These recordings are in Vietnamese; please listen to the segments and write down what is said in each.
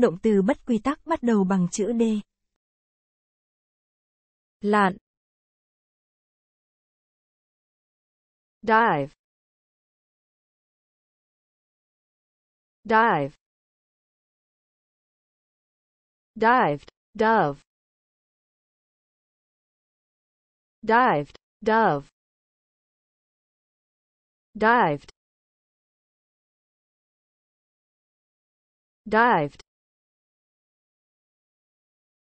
động từ bất quy tắc bắt đầu bằng chữ D. Lặn. Dive. Dive. Dived, dove. Dived, dove. Dived. dived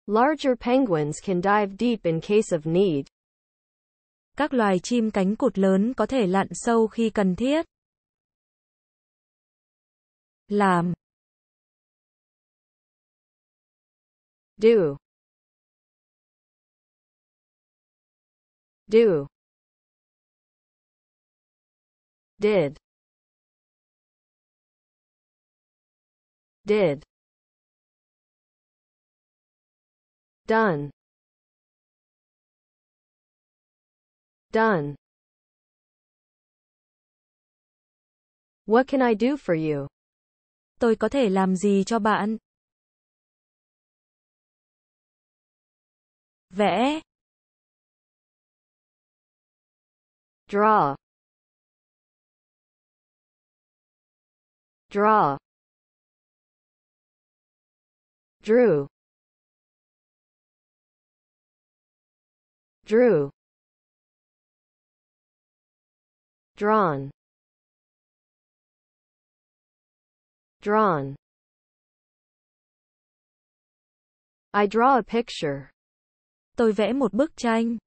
Larger penguins can dive deep in case of need. Các loài chim cánh cụt lớn có thể lặn sâu khi cần thiết. Làm. Do. Do. Did. Did. done done What can I do for you? Tôi có thể làm gì cho bạn? Vẽ. Draw. Draw. Drew. drew drawn drawn I draw a picture. Tôi vẽ một bức tranh.